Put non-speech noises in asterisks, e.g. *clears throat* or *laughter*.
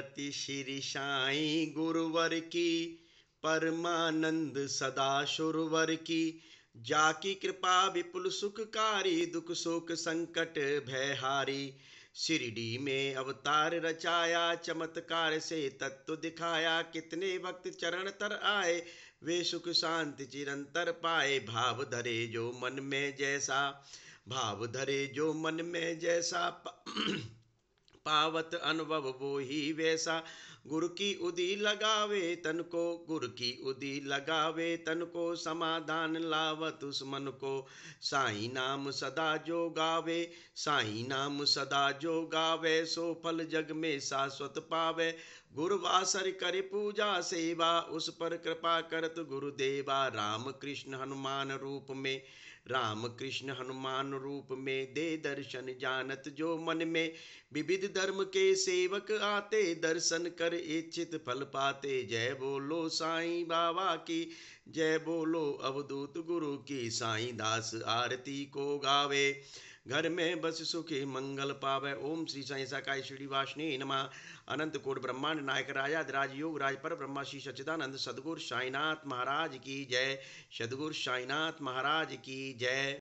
प्रति श्री साई गुरुवर की परमानंद सदा सुरवर की जाकी कृपा विपुल सुखकारी दुख शोक संकट भयहारी शिरडी में अवतार रचाया चमत्कार से तत्व दिखाया कितने भक्त चरण तर आए वे सुख शांति चिरंतर पाए भाव धरे जो मन में जैसा भाव धरे जो मन में जैसा *clears throat* पावत अनुभव वो ही वैसा गुरु की उदी लगावे तन को गुरु की उदी लगावे तन को समाधान लावत उस मन को साई नाम सदा जो गावे साई नाम सदा जो गावे सो फल जग में शाश्वत पावे वासर कर पूजा सेवा उस पर कृपा करत गुरुदेवा राम कृष्ण हनुमान रूप में राम कृष्ण हनुमान रूप में दे दर्शन जानत जो मन में विविध धर्म के सेवक आते दर्शन कर इच्छित फल पाते जय बोलो साईं बाबा की जय बोलो अवधूत गुरु की साईं दास आरती को गावे घर में बस सुख मंगल पावे ओम श्री साई साकाय श्रीवासनी नमा अनंत कोट ब्रह्मांड नायक राजा राज योग राज पर ब्रह्मा श्री सचिदानंद सदगुरु साईनाथ महाराज की जय सदगुरु साईनाथ महाराज की जय